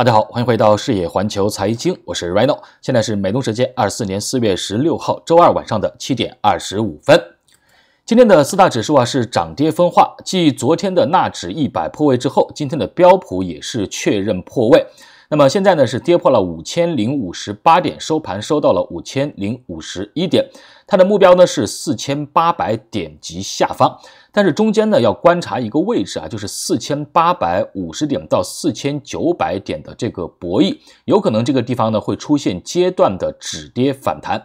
大家好，欢迎回到视野环球财经，我是 Rino，现在是美东时间二四年四月十六号周二晚上的七点二十五分。今天的四大指数啊是涨跌分化，继昨天的纳指一百破位之后，今天的标普也是确认破位。那么现在呢是跌破了五千零五十八点，收盘收到了五千零五十一点，它的目标呢是四千八百点及下方，但是中间呢要观察一个位置啊，就是四千八百五十点到四千九百点的这个博弈，有可能这个地方呢会出现阶段的止跌反弹。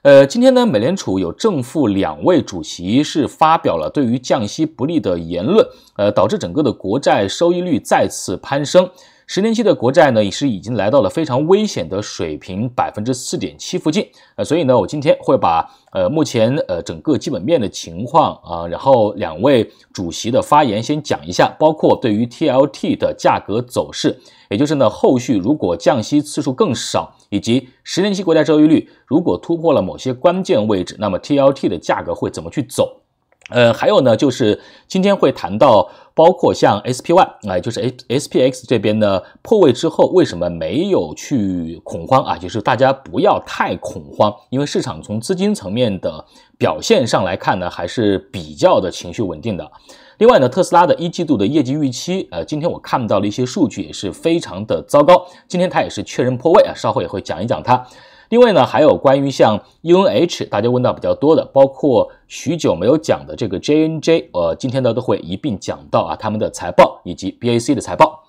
呃，今天呢美联储有正负两位主席是发表了对于降息不利的言论，呃，导致整个的国债收益率再次攀升。十年期的国债呢，也是已经来到了非常危险的水平，百分之四点七附近。呃，所以呢，我今天会把呃目前呃整个基本面的情况啊，然后两位主席的发言先讲一下，包括对于 TLT 的价格走势，也就是呢，后续如果降息次数更少，以及十年期国债收益率如果突破了某些关键位置，那么 TLT 的价格会怎么去走？呃，还有呢，就是今天会谈到，包括像 SPY，哎，就是 S S P X 这边呢破位之后，为什么没有去恐慌啊？就是大家不要太恐慌，因为市场从资金层面的表现上来看呢，还是比较的情绪稳定的。另外呢，特斯拉的一季度的业绩预期，呃，今天我看到了一些数据也是非常的糟糕。今天它也是确认破位啊，稍后也会讲一讲它。另外呢，还有关于像 UNH，大家问到比较多的，包括许久没有讲的这个 JNJ，呃，今天呢都会一并讲到啊，他们的财报以及 BAC 的财报。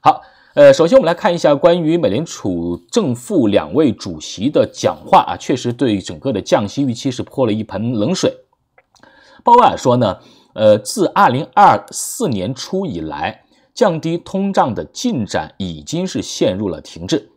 好，呃，首先我们来看一下关于美联储正负两位主席的讲话啊，确实对整个的降息预期是泼了一盆冷水。鲍威尔说呢，呃，自2024年初以来，降低通胀的进展已经是陷入了停滞。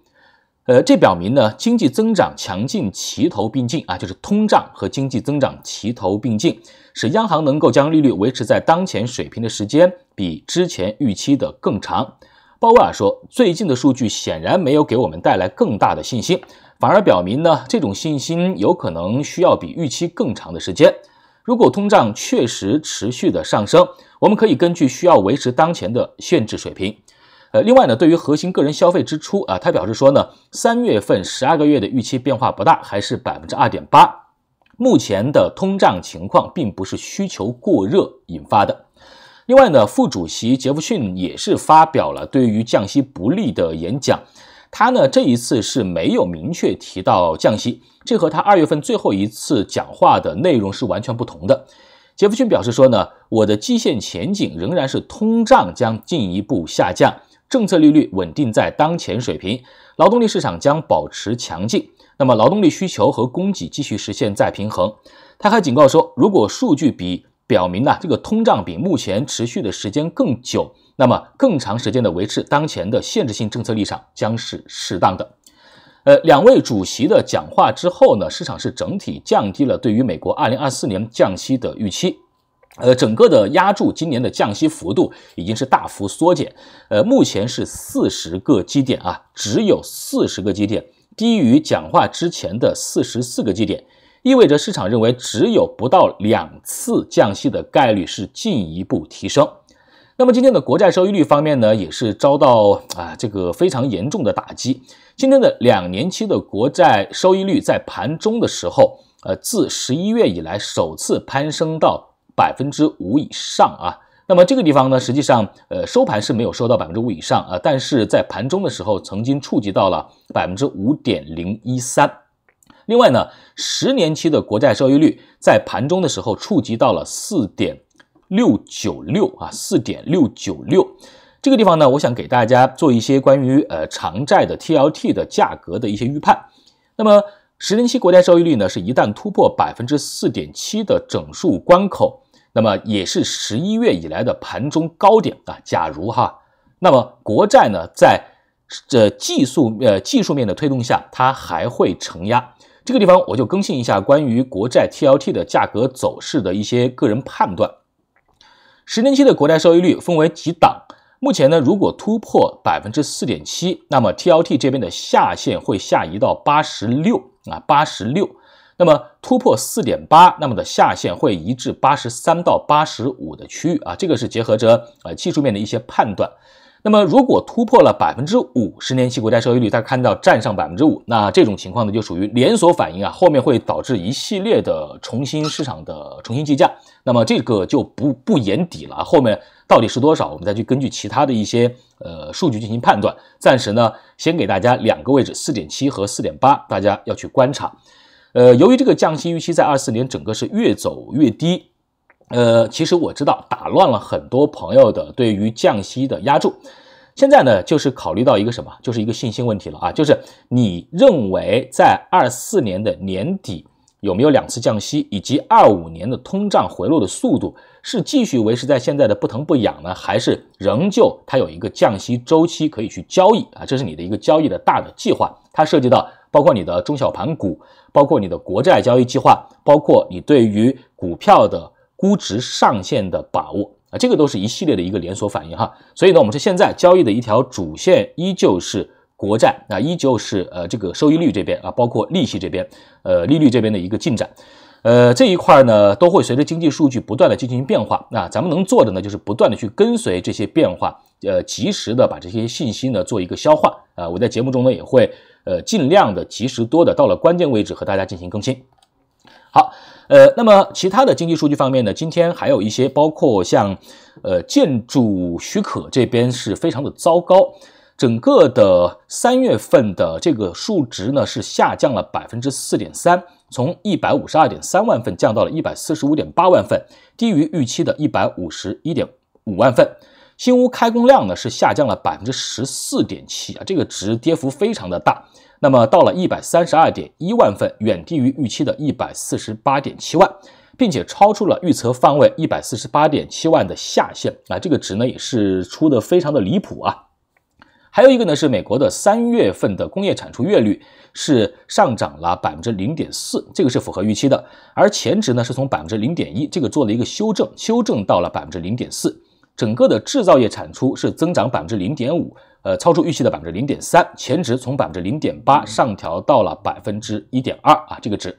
呃，这表明呢，经济增长强劲齐头并进啊，就是通胀和经济增长齐头并进，使央行能够将利率维持在当前水平的时间比之前预期的更长。鲍威尔说，最近的数据显然没有给我们带来更大的信心，反而表明呢，这种信心有可能需要比预期更长的时间。如果通胀确实持续的上升，我们可以根据需要维持当前的限制水平。呃，另外呢，对于核心个人消费支出啊，他表示说呢，三月份十二个月的预期变化不大，还是百分之二点八。目前的通胀情况并不是需求过热引发的。另外呢，副主席杰弗逊也是发表了对于降息不利的演讲。他呢，这一次是没有明确提到降息，这和他二月份最后一次讲话的内容是完全不同的。杰弗逊表示说呢，我的基线前景仍然是通胀将进一步下降。政策利率稳定在当前水平，劳动力市场将保持强劲。那么，劳动力需求和供给继续实现再平衡。他还警告说，如果数据比表明呢，这个通胀比目前持续的时间更久，那么更长时间的维持当前的限制性政策立场将是适当的。呃，两位主席的讲话之后呢，市场是整体降低了对于美国二零二四年降息的预期。呃，整个的压住今年的降息幅度已经是大幅缩减，呃，目前是四十个基点啊，只有四十个基点，低于讲话之前的四十四个基点，意味着市场认为只有不到两次降息的概率是进一步提升。那么今天的国债收益率方面呢，也是遭到啊这个非常严重的打击。今天的两年期的国债收益率在盘中的时候，呃，自十一月以来首次攀升到。百分之五以上啊，那么这个地方呢，实际上呃收盘是没有收到百分之五以上啊，但是在盘中的时候曾经触及到了百分之五点零一三。另外呢，十年期的国债收益率在盘中的时候触及到了四点六九六啊，四点六九六。这个地方呢，我想给大家做一些关于呃长债的 T L T 的价格的一些预判。那么十年期国债收益率呢，是一旦突破百分之四点七的整数关口。那么也是十一月以来的盘中高点啊。假如哈，那么国债呢，在这技术呃技术面的推动下，它还会承压。这个地方我就更新一下关于国债 TLT 的价格走势的一些个人判断。十年期的国债收益率分为几档？目前呢，如果突破百分之四点七，那么 TLT 这边的下限会下移到八十六啊，八十六。那么突破四点八，那么的下限会移至八十三到八十五的区域啊，这个是结合着呃技术面的一些判断。那么如果突破了百分之五，十年期国债收益率，家看到站上百分之五，那这种情况呢就属于连锁反应啊，后面会导致一系列的重新市场的重新计价。那么这个就不不言底了，后面到底是多少，我们再去根据其他的一些呃数据进行判断。暂时呢，先给大家两个位置，四点七和四点八，大家要去观察。呃，由于这个降息预期在二四年整个是越走越低，呃，其实我知道打乱了很多朋友的对于降息的压注。现在呢，就是考虑到一个什么，就是一个信心问题了啊，就是你认为在二四年的年底有没有两次降息，以及二五年的通胀回落的速度是继续维持在现在的不疼不痒呢，还是仍旧它有一个降息周期可以去交易啊？这是你的一个交易的大的计划，它涉及到。包括你的中小盘股，包括你的国债交易计划，包括你对于股票的估值上限的把握啊，这个都是一系列的一个连锁反应哈。所以呢，我们说现在交易的一条主线依旧是国债啊，依旧是呃这个收益率这边啊，包括利息这边，呃利率这边的一个进展。呃，这一块呢，都会随着经济数据不断的进行变化。那咱们能做的呢，就是不断的去跟随这些变化，呃，及时的把这些信息呢做一个消化。啊，我在节目中呢也会呃尽量的及时多的到了关键位置和大家进行更新。好，呃，那么其他的经济数据方面呢，今天还有一些包括像，呃，建筑许可这边是非常的糟糕。整个的三月份的这个数值呢是下降了百分之四点三，从一百五十二点三万份降到了一百四十五点八万份，低于预期的一百五十一点五万份。新屋开工量呢是下降了百分之十四点七啊，这个值跌幅非常的大。那么到了一百三十二点一万份，远低于预期的一百四十八点七万，并且超出了预测范围一百四十八点七万的下限啊，这个值呢也是出的非常的离谱啊。还有一个呢，是美国的三月份的工业产出月率是上涨了百分之零点四，这个是符合预期的。而前值呢是从百分之零点一，这个做了一个修正，修正到了百分之零点四。整个的制造业产出是增长百分之零点五，呃，超出预期的百分之零点三。前值从百分之零点八上调到了百分之一点二啊，这个值。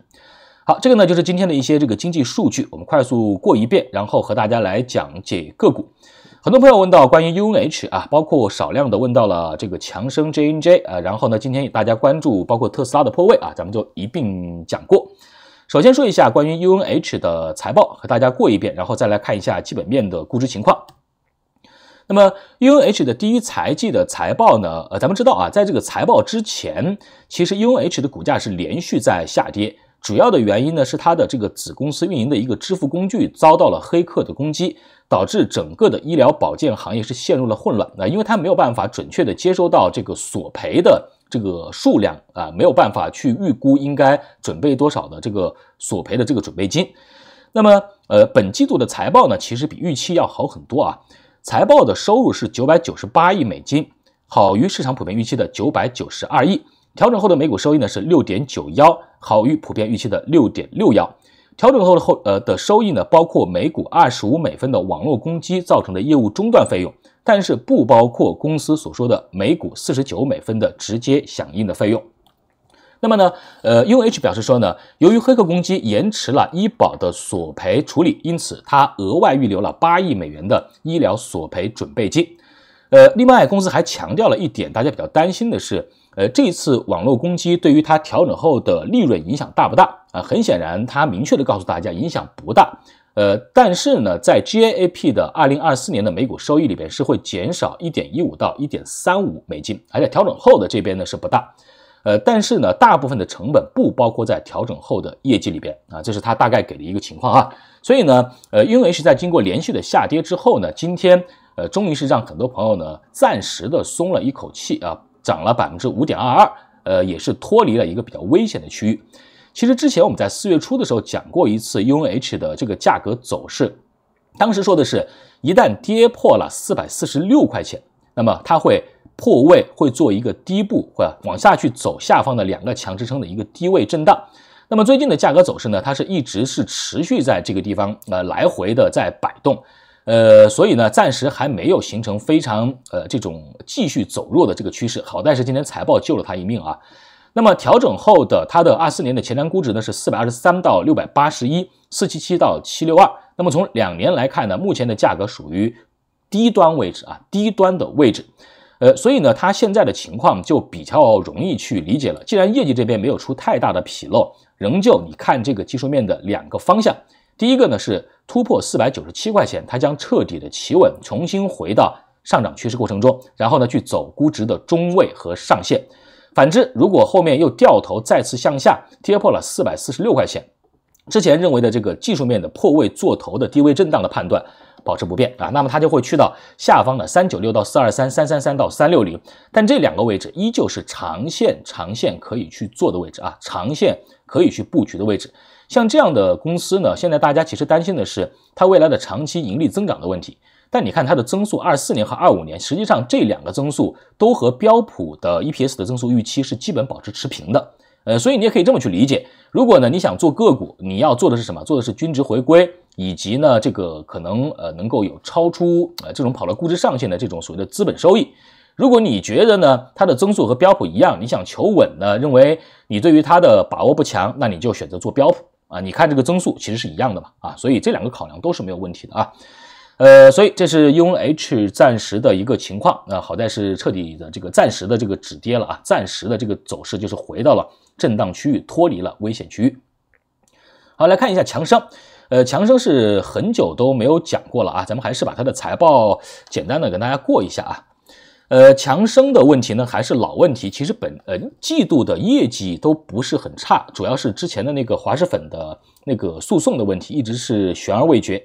好，这个呢就是今天的一些这个经济数据，我们快速过一遍，然后和大家来讲解个股。很多朋友问到关于 UNH 啊，包括少量的问到了这个强生 JNJ 啊，然后呢，今天大家关注包括特斯拉的破位啊，咱们就一并讲过。首先说一下关于 UNH 的财报，和大家过一遍，然后再来看一下基本面的估值情况。那么 UNH 的第一财季的财报呢，呃，咱们知道啊，在这个财报之前，其实 UNH 的股价是连续在下跌，主要的原因呢是它的这个子公司运营的一个支付工具遭到了黑客的攻击。导致整个的医疗保健行业是陷入了混乱，那因为它没有办法准确的接收到这个索赔的这个数量啊，没有办法去预估应该准备多少的这个索赔的这个准备金。那么，呃，本季度的财报呢，其实比预期要好很多啊。财报的收入是九百九十八亿美金，好于市场普遍预期的九百九十二亿。调整后的每股收益呢是六点九幺，好于普遍预期的六点六幺。调整后的后呃的收益呢，包括每股二十五美分的网络攻击造成的业务中断费用，但是不包括公司所说的每股四十九美分的直接响应的费用。那么呢，呃，UH 表示说呢，由于黑客攻击延迟了医保的索赔处理，因此它额外预留了八亿美元的医疗索赔准备金。呃，另外公司还强调了一点，大家比较担心的是，呃，这次网络攻击对于它调整后的利润影响大不大？啊，很显然，他明确的告诉大家影响不大，呃，但是呢，在 GAAP 的二零二四年的每股收益里边是会减少一点一五到一点三五美金，而且调整后的这边呢是不大，呃，但是呢，大部分的成本不包括在调整后的业绩里边啊，这是他大概给的一个情况啊，所以呢，呃因为是在经过连续的下跌之后呢，今天呃，终于是让很多朋友呢暂时的松了一口气啊，涨了百分之五点二二，呃，也是脱离了一个比较危险的区域。其实之前我们在四月初的时候讲过一次 UNH 的这个价格走势，当时说的是，一旦跌破了四百四十六块钱，那么它会破位，会做一个低部，会往下去走下方的两个强支撑的一个低位震荡。那么最近的价格走势呢，它是一直是持续在这个地方呃来回的在摆动，呃，所以呢暂时还没有形成非常呃这种继续走弱的这个趋势。好在是今天财报救了它一命啊。那么调整后的它的二四年的前瞻估值呢是四百二十三到六百八十一，四七七到七六二。那么从两年来看呢，目前的价格属于低端位置啊，低端的位置。呃，所以呢，它现在的情况就比较容易去理解了。既然业绩这边没有出太大的纰漏，仍旧你看这个技术面的两个方向，第一个呢是突破四百九十七块钱，它将彻底的企稳，重新回到上涨趋势过程中，然后呢去走估值的中位和上限。反之，如果后面又掉头再次向下跌破了四百四十六块钱，之前认为的这个技术面的破位做头的低位震荡的判断保持不变啊，那么它就会去到下方的三九六到四二三、三三三到三六零，但这两个位置依旧是长线、长线可以去做的位置啊，长线可以去布局的位置。像这样的公司呢，现在大家其实担心的是它未来的长期盈利增长的问题。但你看它的增速，二四年和二五年，实际上这两个增速都和标普的 EPS 的增速预期是基本保持持平的。呃，所以你也可以这么去理解。如果呢你想做个股，你要做的是什么？做的是均值回归，以及呢这个可能呃能够有超出呃这种跑了估值上限的这种所谓的资本收益。如果你觉得呢它的增速和标普一样，你想求稳呢，认为你对于它的把握不强，那你就选择做标普啊。你看这个增速其实是一样的嘛啊，所以这两个考量都是没有问题的啊。呃，所以这是 U N H 暂时的一个情况。那好在是彻底的这个暂时的这个止跌了啊，暂时的这个走势就是回到了震荡区域，脱离了危险区域。好，来看一下强生。呃，强生是很久都没有讲过了啊，咱们还是把它的财报简单的给大家过一下啊。呃，强生的问题呢还是老问题，其实本呃季度的业绩都不是很差，主要是之前的那个华氏粉的那个诉讼的问题一直是悬而未决。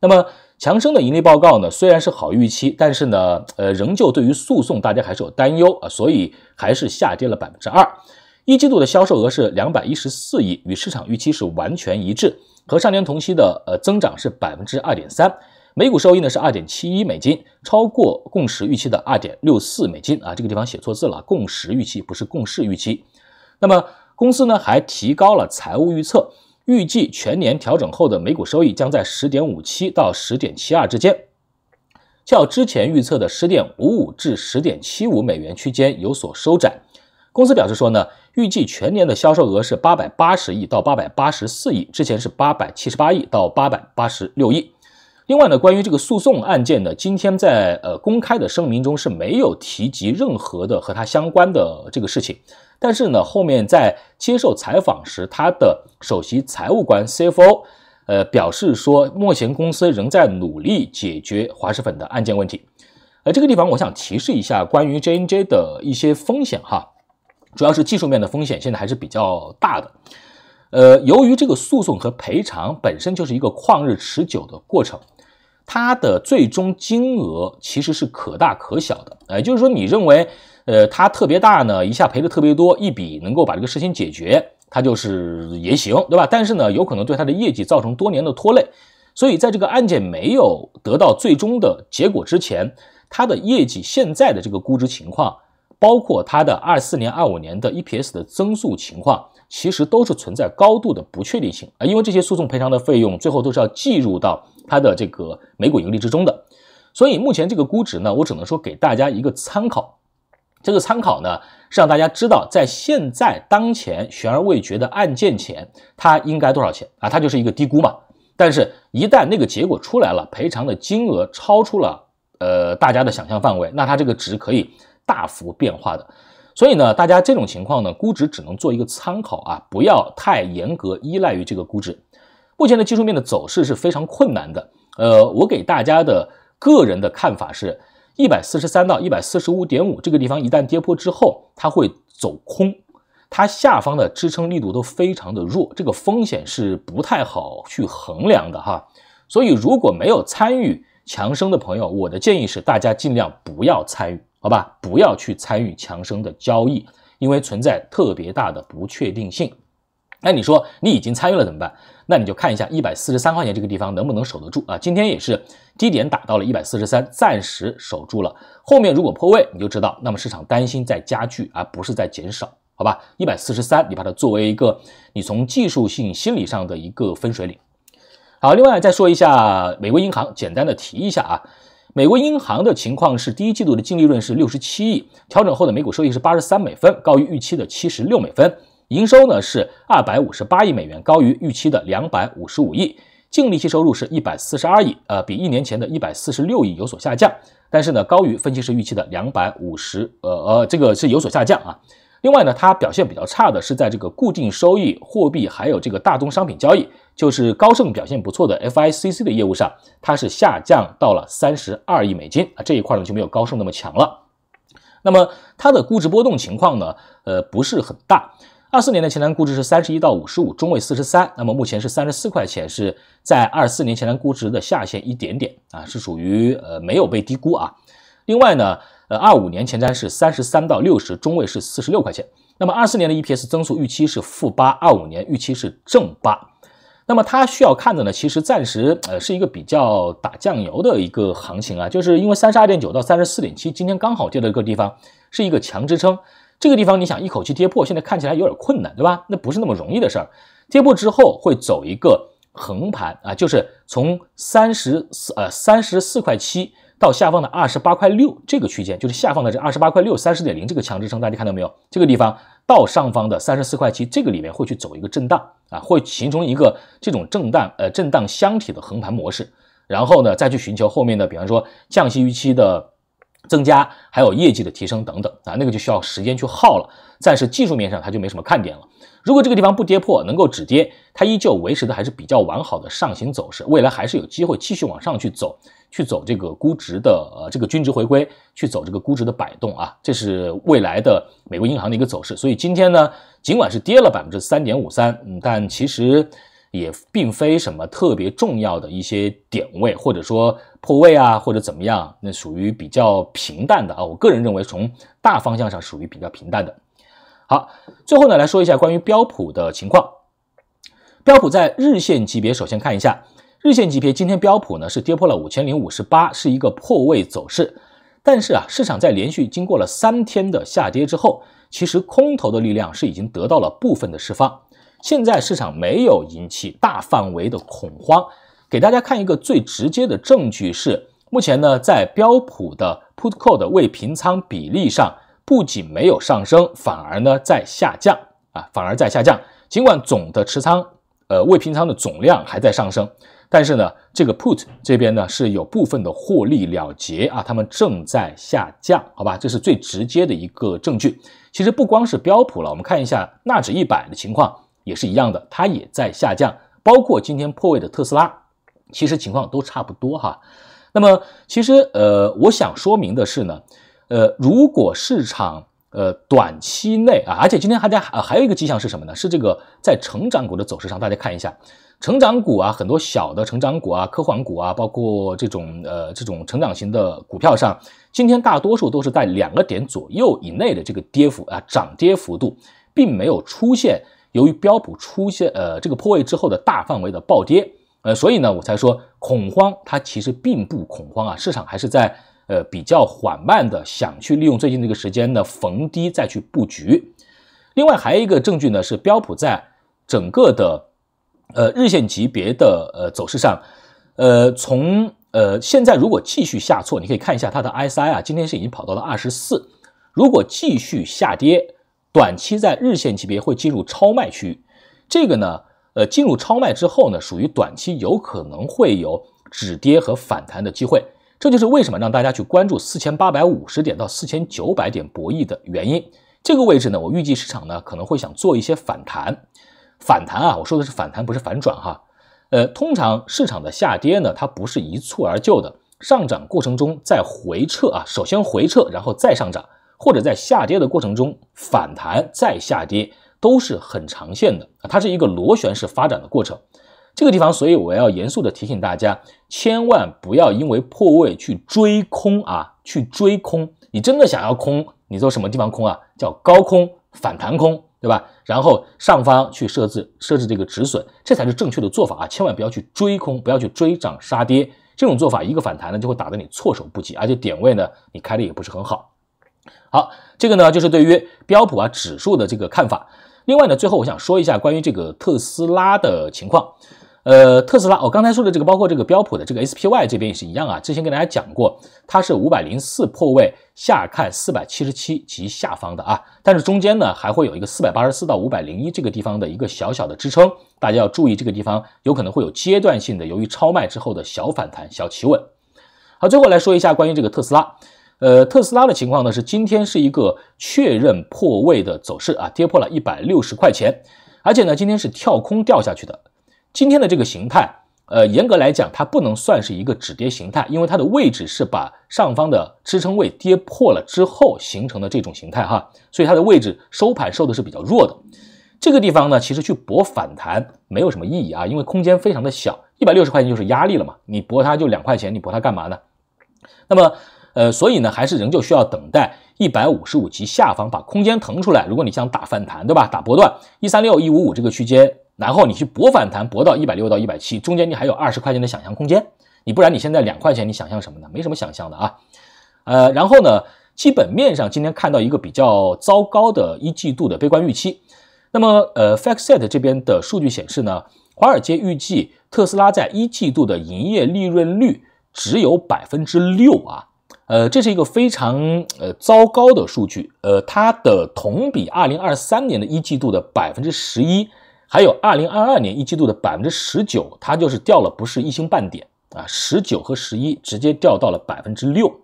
那么强生的盈利报告呢，虽然是好预期，但是呢，呃，仍旧对于诉讼大家还是有担忧啊，所以还是下跌了百分之二。一季度的销售额是两百一十四亿，与市场预期是完全一致，和上年同期的呃增长是百分之二点三。每股收益呢是二点七一美金，超过共识预期的二点六四美金啊，这个地方写错字了，共识预期不是共识预期。那么公司呢还提高了财务预测。预计全年调整后的每股收益将在十点五七到十点七二之间，较之前预测的十点五五至十点七五美元区间有所收窄。公司表示说呢，预计全年的销售额是八百八十亿到八百八十四亿，之前是八百七十八亿到八百八十六亿。另外呢，关于这个诉讼案件呢，今天在呃公开的声明中是没有提及任何的和它相关的这个事情。但是呢，后面在接受采访时，他的首席财务官 CFO，呃，表示说，目前公司仍在努力解决滑石粉的案件问题。呃，这个地方我想提示一下，关于 JNJ 的一些风险哈，主要是技术面的风险，现在还是比较大的。呃，由于这个诉讼和赔偿本身就是一个旷日持久的过程。它的最终金额其实是可大可小的，呃、就是说你认为，呃，它特别大呢，一下赔的特别多，一笔能够把这个事情解决，它就是也行，对吧？但是呢，有可能对它的业绩造成多年的拖累，所以在这个案件没有得到最终的结果之前，它的业绩现在的这个估值情况。包括它的二四年、二五年的 EPS 的增速情况，其实都是存在高度的不确定性啊，因为这些诉讼赔偿的费用最后都是要计入到它的这个每股盈利之中的。所以目前这个估值呢，我只能说给大家一个参考，这个参考呢是让大家知道，在现在当前悬而未决的案件前，它应该多少钱啊？它就是一个低估嘛。但是，一旦那个结果出来了，赔偿的金额超出了呃大家的想象范围，那它这个值可以。大幅变化的，所以呢，大家这种情况呢，估值只能做一个参考啊，不要太严格依赖于这个估值。目前的技术面的走势是非常困难的。呃，我给大家的个人的看法是，一百四十三到一百四十五点五这个地方一旦跌破之后，它会走空，它下方的支撑力度都非常的弱，这个风险是不太好去衡量的哈。所以，如果没有参与强生的朋友，我的建议是大家尽量不要参与。好吧，不要去参与强生的交易，因为存在特别大的不确定性。那你说你已经参与了怎么办？那你就看一下一百四十三块钱这个地方能不能守得住啊？今天也是低点打到了一百四十三，暂时守住了。后面如果破位，你就知道，那么市场担心在加剧，而不是在减少。好吧，一百四十三，你把它作为一个你从技术性、心理上的一个分水岭。好，另外再说一下美国银行，简单的提一下啊。美国银行的情况是，第一季度的净利润是六十七亿，调整后的每股收益是八十三美分，高于预期的七十六美分。营收呢是二百五十八亿美元，高于预期的两百五十五亿。净利息收入是一百四十二亿，呃，比一年前的一百四十六亿有所下降，但是呢高于分析师预期的两百五十，呃呃，这个是有所下降啊。另外呢，它表现比较差的是在这个固定收益、货币还有这个大宗商品交易，就是高盛表现不错的 FICC 的业务上，它是下降到了三十二亿美金啊，这一块呢就没有高盛那么强了。那么它的估值波动情况呢，呃，不是很大。二四年的前瞻估值是三十一到五十五，中位四十三。那么目前是三十四块钱，是在二四年前瞻估值的下限一点点啊，是属于呃没有被低估啊。另外呢。呃，二五年前瞻是三十三到六十，中位是四十六块钱。那么二四年的 EPS 增速预期是负八，二五年预期是正八。那么它需要看的呢，其实暂时呃是一个比较打酱油的一个行情啊，就是因为三十二点九到三十四点七，今天刚好跌到一个地方是一个强支撑，这个地方你想一口气跌破，现在看起来有点困难，对吧？那不是那么容易的事儿。跌破之后会走一个横盘啊，就是从三十四呃三十四块七。到下方的二十八块六这个区间，就是下方的这二十八块六三十点零这个强支撑，大家看到没有？这个地方到上方的三十四块七这个里面会去走一个震荡啊，会形成一个这种震荡呃震荡箱体的横盘模式。然后呢，再去寻求后面的，比方说降息预期的增加，还有业绩的提升等等啊，那个就需要时间去耗了。暂时技术面上它就没什么看点了。如果这个地方不跌破，能够止跌，它依旧维持的还是比较完好的上行走势，未来还是有机会继续往上去走。去走这个估值的呃这个均值回归，去走这个估值的摆动啊，这是未来的美国银行的一个走势。所以今天呢，尽管是跌了百分之三点五三，但其实也并非什么特别重要的一些点位，或者说破位啊，或者怎么样，那属于比较平淡的啊。我个人认为，从大方向上属于比较平淡的。好，最后呢来说一下关于标普的情况。标普在日线级别，首先看一下。日线级别，今天标普呢是跌破了五千零五十八，是一个破位走势。但是啊，市场在连续经过了三天的下跌之后，其实空头的力量是已经得到了部分的释放。现在市场没有引起大范围的恐慌。给大家看一个最直接的证据是，目前呢在标普的 put call 的未平仓比例上，不仅没有上升，反而呢在下降啊，反而在下降。尽管总的持仓，呃，未平仓的总量还在上升。但是呢，这个 put 这边呢是有部分的获利了结啊，他们正在下降，好吧，这是最直接的一个证据。其实不光是标普了，我们看一下纳指一百的情况也是一样的，它也在下降，包括今天破位的特斯拉，其实情况都差不多哈。那么其实呃，我想说明的是呢，呃，如果市场，呃，短期内啊，而且今天还在还有一个迹象是什么呢？是这个在成长股的走势上，大家看一下，成长股啊，很多小的成长股啊、科幻股啊，包括这种呃这种成长型的股票上，今天大多数都是在两个点左右以内的这个跌幅啊，涨跌幅度，并没有出现由于标普出现呃这个破位之后的大范围的暴跌，呃，所以呢，我才说恐慌它其实并不恐慌啊，市场还是在。呃，比较缓慢的，想去利用最近这个时间呢，逢低再去布局。另外还有一个证据呢，是标普在整个的呃日线级别的呃走势上，呃，从呃现在如果继续下挫，你可以看一下它的 SI 啊，今天是已经跑到了二十四。如果继续下跌，短期在日线级别会进入超卖区域。这个呢，呃，进入超卖之后呢，属于短期有可能会有止跌和反弹的机会。这就是为什么让大家去关注四千八百五十点到四千九百点博弈的原因。这个位置呢，我预计市场呢可能会想做一些反弹，反弹啊，我说的是反弹，不是反转哈。呃，通常市场的下跌呢，它不是一蹴而就的，上涨过程中再回撤啊，首先回撤，然后再上涨，或者在下跌的过程中反弹再下跌，都是很长线的啊，它是一个螺旋式发展的过程。这个地方，所以我要严肃地提醒大家，千万不要因为破位去追空啊，去追空。你真的想要空，你做什么地方空啊？叫高空反弹空，对吧？然后上方去设置设置这个止损，这才是正确的做法啊！千万不要去追空，不要去追涨杀跌，这种做法一个反弹呢就会打得你措手不及，而且点位呢你开的也不是很好。好，这个呢就是对于标普啊指数的这个看法。另外呢，最后我想说一下关于这个特斯拉的情况。呃，特斯拉，我刚才说的这个，包括这个标普的这个 SPY 这边也是一样啊。之前跟大家讲过，它是五百零四破位下看四百七十七及下方的啊。但是中间呢，还会有一个四百八十四到五百零一这个地方的一个小小的支撑，大家要注意这个地方有可能会有阶段性的由于超卖之后的小反弹、小企稳。好，最后来说一下关于这个特斯拉，呃，特斯拉的情况呢是今天是一个确认破位的走势啊，跌破了一百六十块钱，而且呢，今天是跳空掉下去的。今天的这个形态，呃，严格来讲，它不能算是一个止跌形态，因为它的位置是把上方的支撑位跌破了之后形成的这种形态哈，所以它的位置收盘收的是比较弱的。这个地方呢，其实去搏反弹没有什么意义啊，因为空间非常的小，一百六十块钱就是压力了嘛，你搏它就两块钱，你搏它干嘛呢？那么，呃，所以呢，还是仍旧需要等待一百五十五级下方把空间腾出来，如果你想打反弹，对吧？打波段一三六一五五这个区间。然后你去博反弹，博到一百六到一百七，中间你还有二十块钱的想象空间。你不然你现在两块钱，你想象什么呢？没什么想象的啊。呃，然后呢，基本面上今天看到一个比较糟糕的一季度的悲观预期。那么，呃，Factset 这边的数据显示呢，华尔街预计特斯拉在一季度的营业利润率只有百分之六啊。呃，这是一个非常呃糟糕的数据。呃，它的同比二零二三年的一季度的百分之十一。还有二零二二年一季度的百分之十九，它就是掉了，不是一星半点啊！十九和十一直接掉到了百分之六，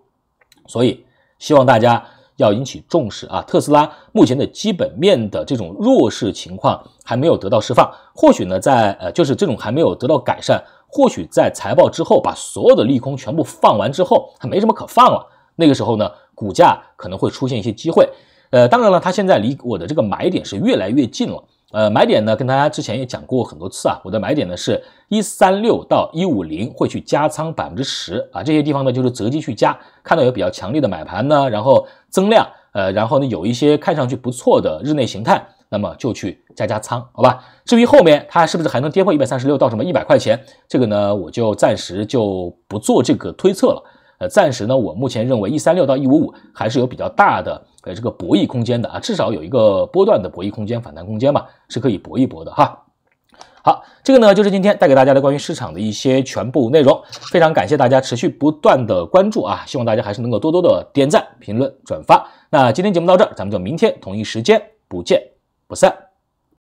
所以希望大家要引起重视啊！特斯拉目前的基本面的这种弱势情况还没有得到释放，或许呢，在呃，就是这种还没有得到改善，或许在财报之后把所有的利空全部放完之后，它没什么可放了，那个时候呢，股价可能会出现一些机会。呃，当然了，它现在离我的这个买点是越来越近了。呃，买点呢，跟大家之前也讲过很多次啊。我的买点呢是一三六到一五零，会去加仓百分之十啊。这些地方呢，就是择机去加，看到有比较强烈的买盘呢，然后增量，呃，然后呢有一些看上去不错的日内形态，那么就去加加仓，好吧？至于后面它是不是还能跌破一百三十六到什么一百块钱，这个呢，我就暂时就不做这个推测了。呃，暂时呢，我目前认为一三六到一五五还是有比较大的。呃，这个博弈空间的啊，至少有一个波段的博弈空间、反弹空间嘛，是可以搏一搏的哈。好，这个呢就是今天带给大家的关于市场的一些全部内容，非常感谢大家持续不断的关注啊，希望大家还是能够多多的点赞、评论、转发。那今天节目到这儿，咱们就明天同一时间不见不散。